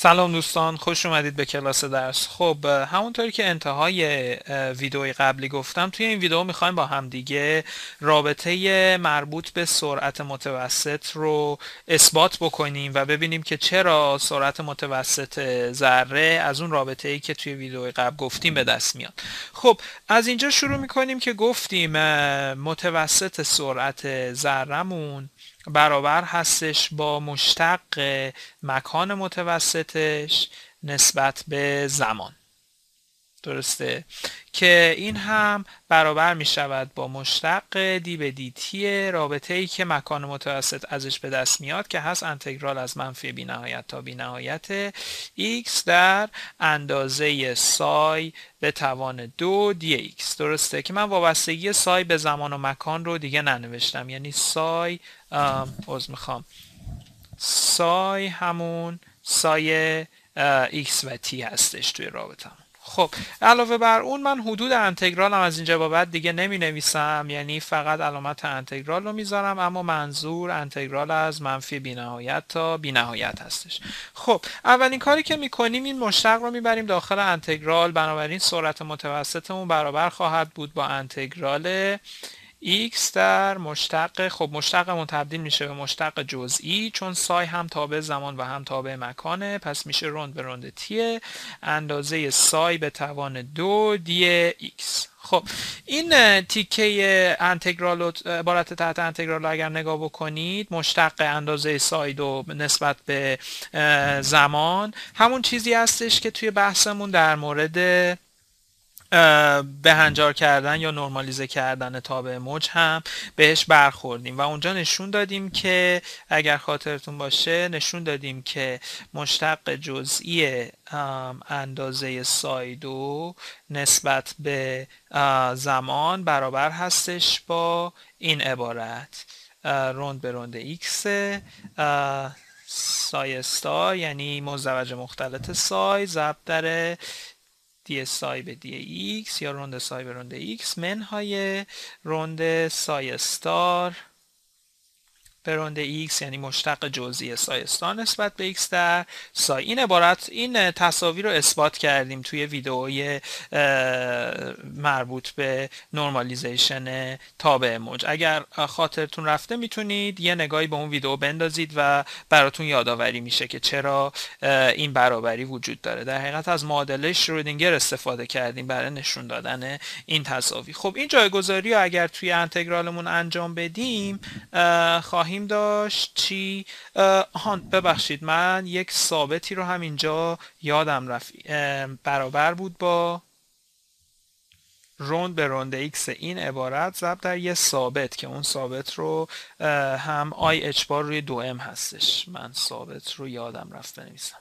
سلام دوستان خوش اومدید به کلاس درس خب همونطوری که انتهای ویدئوی قبلی گفتم توی این ویدئو میخوایم با همدیگه رابطه مربوط به سرعت متوسط رو اثبات بکنیم و ببینیم که چرا سرعت متوسط ذره از اون رابطه ای که توی ویدئوی قبل گفتیم به دست میاد خب از اینجا شروع میکنیم که گفتیم متوسط سرعت ذرمون برابر هستش با مشتق مکان متوسطش نسبت به زمان درسته که این هم برابر می شود با مشتق دی به دی تی رابطه ای که مکان متوسط ازش به دست میاد که هست انتگرال از منفی بی نهایت تا بی نهایت x در اندازه سای به توان دو دی x درسته که من وابستگی سای به زمان و مکان رو دیگه ننوشتم یعنی سای از میخوام سای همون سای x و t هستش توی رابطه هم. خب علاوه بر اون من حدود انتگرالم از اینجا با بعد دیگه نمی نویسم یعنی فقط علامت انتگرال رو میذارم اما منظور انتگرال از منفی بینهایت تا بینهایت هستش خب اولین کاری که میکنیم این مشتق رو میبریم داخل انتگرال بنابراین سرعت متوسطمون برابر خواهد بود با انتگرال x در مشتق خب مشتقمون تبدیل میشه به مشتق جزئی چون سای هم تابع زمان و هم تابع مکانه پس میشه روند به روند تیه اندازه سای به توان دو دی x خب این تیکه انتگرال عبارت تحت انتگرال اگر نگاه بکنید مشتق اندازه سای دو نسبت به زمان همون چیزی هستش که توی بحثمون در مورد به هنجار کردن یا نرمالیزه کردن تابع موج هم بهش برخوردیم و اونجا نشون دادیم که اگر خاطرتون باشه نشون دادیم که مشتق جزئی اندازه سایدو نسبت به زمان برابر هستش با این عبارت روند به روند ایکس سایستا یعنی مزدوج مختلط سای ضرب دی سای به دی ایکس یا روند سای به روند ایکس منهای روند سای ستار براند x یعنی مشتق جزئی سایستان نسبت به x در سای این عبارت این تصاویر رو اثبات کردیم توی ویدئوی مربوط به نورمالیزیشن تابع موج اگر خاطرتون رفته میتونید یه نگاهی به اون ویدئو بندازید و براتون یادآوری میشه که چرا این برابری وجود داره در حقیقت از معادله شرودینگر استفاده کردیم برای نشون دادن این تصاویر خب این جایگذاری رو اگر توی انتگرالمون انجام بدیم خواهیم داشت چی آهان ببخشید من یک ثابتی رو هم اینجا یادم رفت برابر بود با روند به روند ایکس این عبارت ضبط در یه ثابت که اون ثابت رو هم آی اچ بار روی دو ام هستش من ثابت رو یادم رفت بنویسم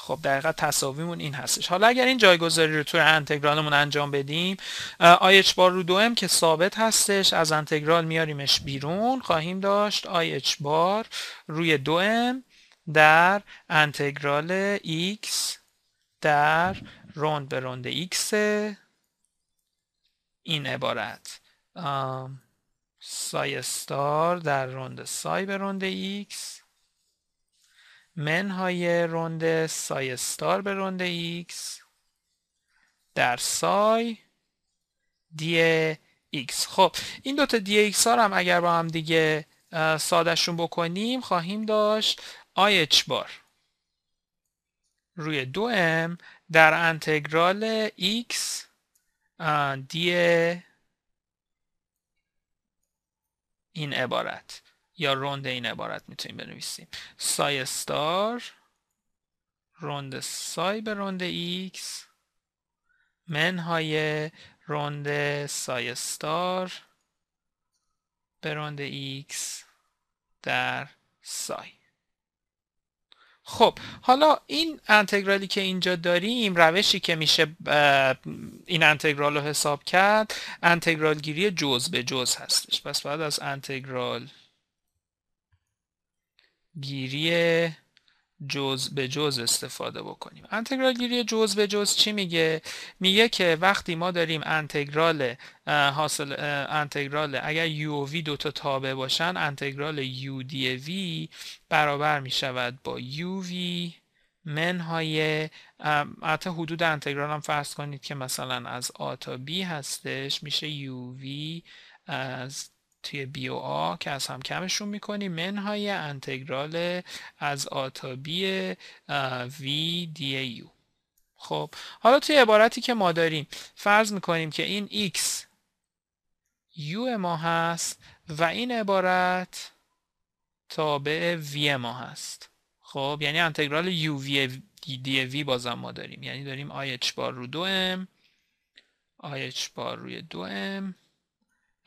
خب دقیقا تصاویمون این هستش حالا اگر این جایگذاری رو توی انتگرالمون انجام بدیم اچ بار رو ام که ثابت هستش از انتگرال میاریمش بیرون خواهیم داشت اچ بار روی ام در انتگرال x در روند به روند x این عبارت سای ستار در روند سای به روند x منهای رند سای ستار به روند ایکس در سای دی ایکس خب این دوتا دی ایکس ها هم اگر با هم دیگه سادهشون بکنیم خواهیم داشت آی اچ بار روی دو ام در انتگرال ایکس دی این عبارت یا روند این عبارت میتونیم بنویسیم سای استار روند سای به روند ایکس منهای روند سای استار به روند ایکس در سای خب حالا این انتگرالی که اینجا داریم روشی که میشه این انتگرال رو حساب کرد انتگرال گیری جز به جز هستش پس بعد از انتگرال گیری جز به جز استفاده بکنیم انتگرال گیری جز به جز چی میگه میگه که وقتی ما داریم انتگرال حاصل انتگرال اگر یو وی دو تابع باشن انتگرال یو دی وی برابر میشود با یو وی منهای حتی حدود انتگرال هم فرض کنید که مثلا از آ تا بی هستش میشه یو وی از توی بی او آ که از هم کمشون میکنی منهای انتگرال از آتابی وی دی یو خب حالا توی عبارتی که ما داریم فرض میکنیم که این x یو ما هست و این عبارت تابع وی ما هست خب یعنی انتگرال یو وی دی v بازم ما داریم یعنی داریم آی بار رو دو m آی بار روی دو m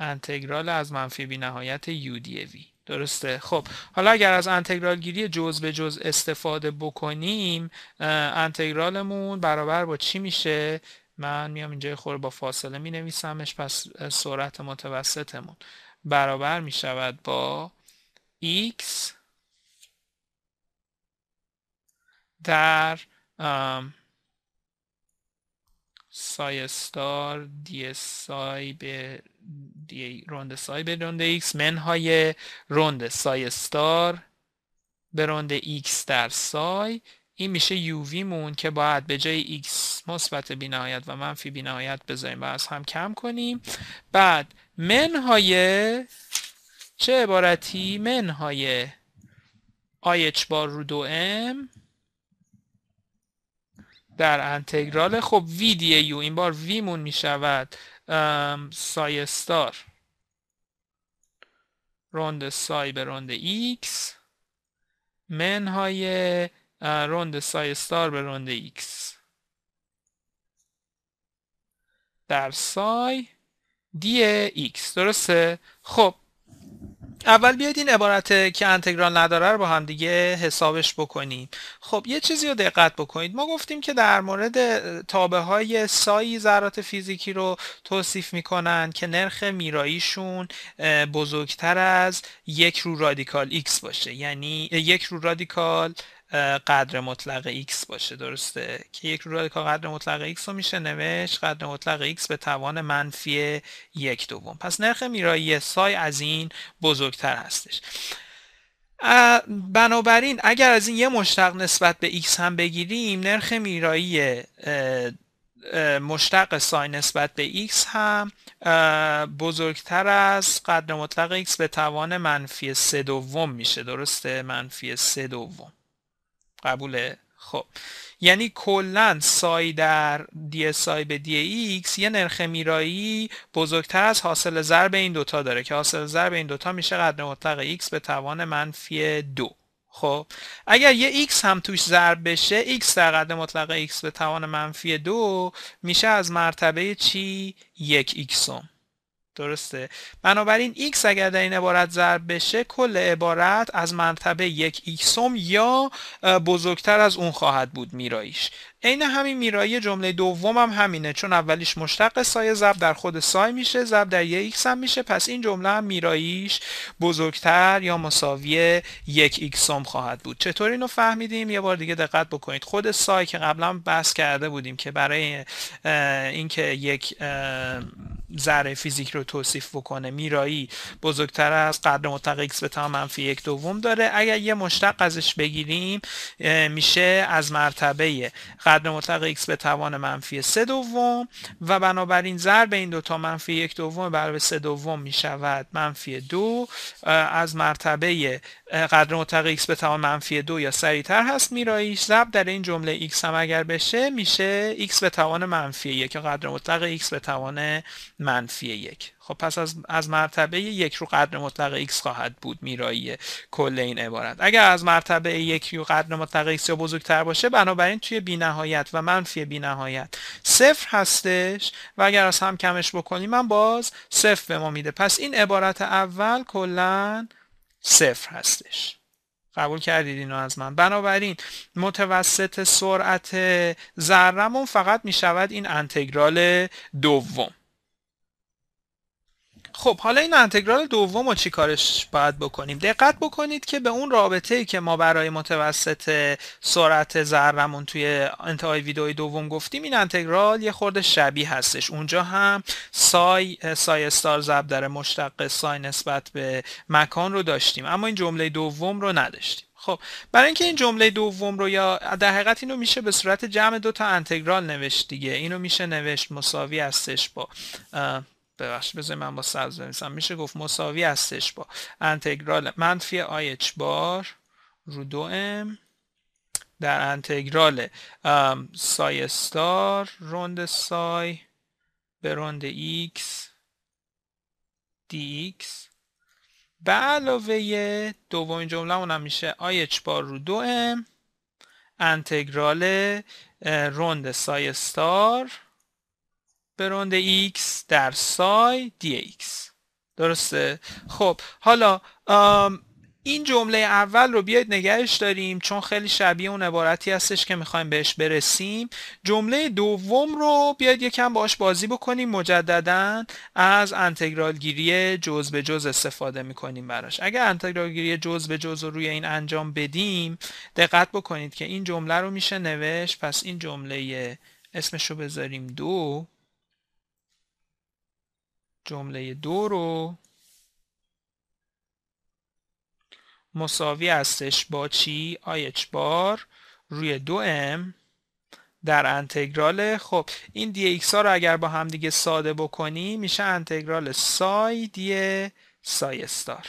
انتگرال از منفی بی نهایت یو دی وی درسته خب حالا اگر از انتگرال گیری جز به جز استفاده بکنیم انتگرالمون برابر با چی میشه من میام اینجا خور با فاصله می نویسمش پس سرعت متوسطمون برابر می شود با x در سایستار استار دی سای به دی روند سای به روند ایکس منهای روند سای استار به روند ایکس در سای این میشه یووی مون که باید به جای ایکس مثبت بینهایت و منفی بینهایت بذاریم و از هم کم کنیم بعد های چه عبارتی منهای اچ بار رو دو ام در انتگرال خب وی دی یو این بار وی مون میشود سایستار روند سای به روند ایکس منهای روند ستار به روند ایکس در سای دی ایکس درسته؟ خب اول بیاید این عبارت که انتگرال نداره رو با هم دیگه حسابش بکنیم خب یه چیزی رو دقت بکنید ما گفتیم که در مورد تابه های سایی ذرات فیزیکی رو توصیف میکنن که نرخ میراییشون بزرگتر از یک رو رادیکال x باشه یعنی یک رو رادیکال قدر مطلق x باشه درسته که یک رو رادیکال قدر مطلق x رو میشه نوشت قدر مطلق x به توان منفی یک دوم پس نرخ میرایی سای از این بزرگتر هستش بنابراین اگر از این یه مشتق نسبت به x هم بگیریم نرخ میرایی مشتق سای نسبت به x هم بزرگتر از قدر مطلق x به توان منفی سه دوم میشه درسته منفی سه دوم قبوله خب یعنی کلا سای در دی سای به دی ایکس یه نرخ میرایی بزرگتر از حاصل ضرب این دوتا داره که حاصل ضرب این دوتا میشه قدر مطلق ایکس به توان منفی دو خب اگر یه ایکس هم توش ضرب بشه ایکس در قدر مطلق ایکس به توان منفی دو میشه از مرتبه چی یک هم درسته بنابراین x اگر در این عبارت ضرب بشه کل عبارت از مرتبه یک ایکسوم یا بزرگتر از اون خواهد بود میرایش عین همین میرایی جمله دوم هم همینه چون اولیش مشتق سایه زب در خود سای میشه زب در یه ایکس هم میشه پس این جمله هم میراییش بزرگتر یا مساوی یک ایکس هم خواهد بود چطور اینو فهمیدیم یه بار دیگه دقت بکنید خود سای که قبلا بحث کرده بودیم که برای اینکه یک ذره فیزیک رو توصیف بکنه میرایی بزرگتر از قدر مطلق ایکس به تمام منفی یک دوم داره اگر یه مشتق ازش بگیریم میشه از مرتبه قدر مطلق x به توان منفی 3 دوم و بنابراین ضرب این دوتا منفی 1 دوم برابر 3 دوم می شود منفی 2 از مرتبه قدر مطلق x به توان منفی 2 یا سریع تر هست میراییش ضرب در این جمله x هم اگر بشه میشه x به توان منفی 1 یا قدر مطلق x به توان منفی 1 خب پس از, از مرتبه یک رو قدر مطلق x خواهد بود میرایی کل این عبارت اگر از مرتبه یک رو قدر مطلق x یا بزرگتر باشه بنابراین توی بی نهایت و منفی بی نهایت صفر هستش و اگر از هم کمش بکنیم من باز صفر به ما میده پس این عبارت اول کلا صفر هستش قبول کردید اینو از من بنابراین متوسط سرعت ذرمون فقط میشود این انتگرال دوم خب حالا این انتگرال دوم رو چی کارش باید بکنیم دقت بکنید که به اون رابطه ای که ما برای متوسط سرعت ذرمون توی انتهای ویدئوی دوم گفتیم این انتگرال یه خورده شبیه هستش اونجا هم سای سای استار ضرب در مشتق سای نسبت به مکان رو داشتیم اما این جمله دوم رو نداشتیم خب برای اینکه این جمله دوم رو یا در حقیقت اینو میشه به صورت جمع دو تا انتگرال نوشت دیگه اینو میشه نوشت مساوی هستش با ببخش بذار من با سبز بنویسم میشه گفت مساوی هستش با انتگرال منفی اچ بار رو دو ام در انتگرال سای استار روند سای به روند ایکس دی ایکس به علاوه دومین جمله اونم میشه اچ بار رو دو ام انتگرال روند سای استار روند x در سای dx درسته خب حالا این جمله اول رو بیاید نگهش داریم چون خیلی شبیه اون عبارتی هستش که میخوایم بهش برسیم جمله دوم رو بیاید یکم باش بازی بکنیم مجددا از انتگرال گیری جز به جز استفاده میکنیم براش اگر انتگرال گیری جز به جز رو روی این انجام بدیم دقت بکنید که این جمله رو میشه نوشت پس این جمله اسمش رو بذاریم دو جمله دو رو مساوی هستش با چی اچ بار روی دو ام در انتگرال خب این دی ایکس ها رو اگر با هم دیگه ساده بکنی میشه انتگرال سای دی سای استار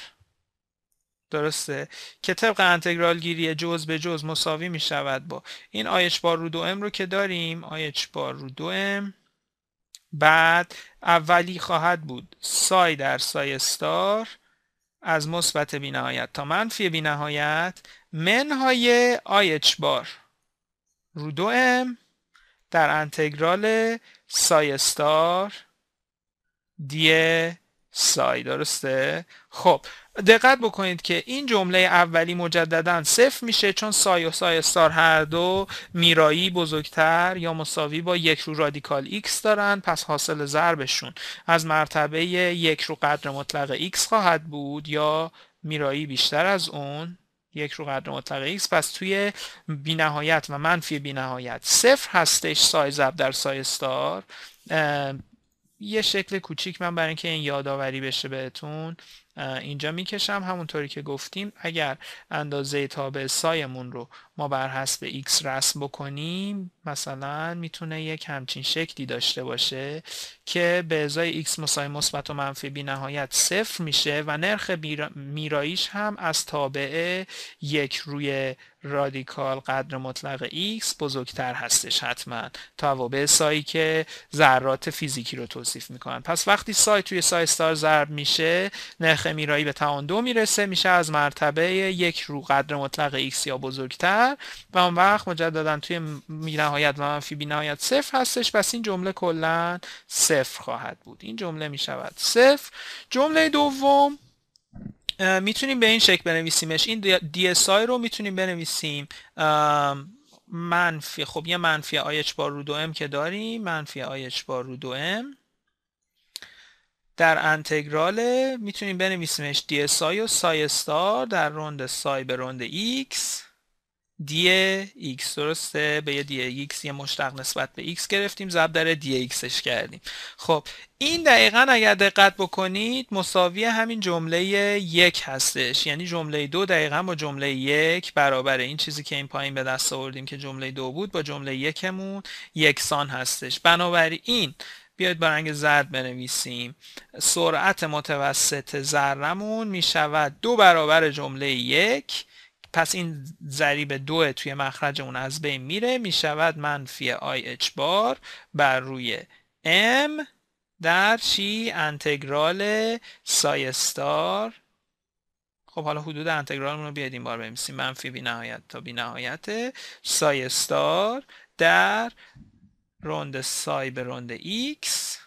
درسته که طبق انتگرال گیری جز به جز مساوی می شود با این آیچ بار رو دو ام رو که داریم آیچ بار رو دو ام بعد اولی خواهد بود سای در سای استار از مثبت بینهایت تا منفی بینهایت منهای آی اچ بار رو دو ام در انتگرال سای استار دی سای درسته خب دقت بکنید که این جمله اولی مجددا صفر میشه چون سای و سای استار هر دو میرایی بزرگتر یا مساوی با یک رو رادیکال x دارن پس حاصل ضربشون از مرتبه یک رو قدر مطلق x خواهد بود یا میرایی بیشتر از اون یک رو قدر مطلق x پس توی بینهایت و منفی بینهایت صفر هستش سای ضرب در سای استار یه شکل کوچیک من برای اینکه این یادآوری بشه بهتون اینجا میکشم همونطوری که گفتیم اگر اندازه تابع سایمون رو ما بر حسب x رسم بکنیم مثلا میتونه یک همچین شکلی داشته باشه که به ازای x مساوی مثبت و منفی بی نهایت صفر میشه و نرخ میراییش هم از تابع یک روی رادیکال قدر مطلق x بزرگتر هستش حتما توابع سایی که ذرات فیزیکی رو توصیف میکنن پس وقتی سای توی سای استار ضرب میشه نرخ میرایی به توان دو میرسه میشه از مرتبه یک رو قدر مطلق x یا بزرگتر و اون وقت مجددا توی نهایت و منفی بی نهایت صفر هستش پس این جمله کلا صفر خواهد بود این جمله میشود صفر جمله دوم میتونیم به این شکل بنویسیمش این آی رو میتونیم بنویسیم منفی خب یه منفی اچ بار رو دو که داریم منفی اچ بار رو دو در انتگرال میتونیم بنویسیمش آی و سای استار در روند سای به روند X دی x درسته به یه دی x یه مشتق نسبت به x گرفتیم ضرب در دی xش کردیم خب این دقیقا اگر دقت بکنید مساوی همین جمله یک هستش یعنی جمله دو دقیقا با جمله یک برابره این چیزی که این پایین به دست آوردیم که جمله دو بود با جمله یکمون یکسان هستش بنابراین بیاید با رنگ زرد بنویسیم سرعت متوسط زرمون می شود دو برابر جمله یک پس این ضریب دو توی مخرج اون از بین میره میشود منفی آی اچ بار بر روی ام در چی انتگرال سایستار خب حالا حدود انتگرال رو بیاید این بار بمیسیم منفی بی نهایت تا بی نهایت سایستار در روند سای به روند ایکس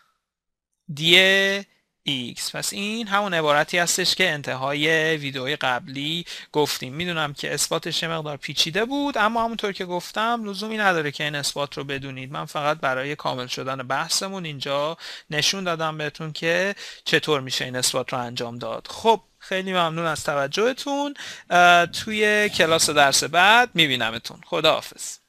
دیه x پس این همون عبارتی هستش که انتهای ویدئوی قبلی گفتیم میدونم که اثباتش یه مقدار پیچیده بود اما همونطور که گفتم لزومی نداره که این اثبات رو بدونید من فقط برای کامل شدن بحثمون اینجا نشون دادم بهتون که چطور میشه این اثبات رو انجام داد خب خیلی ممنون از توجهتون توی کلاس درس بعد میبینمتون خداحافظ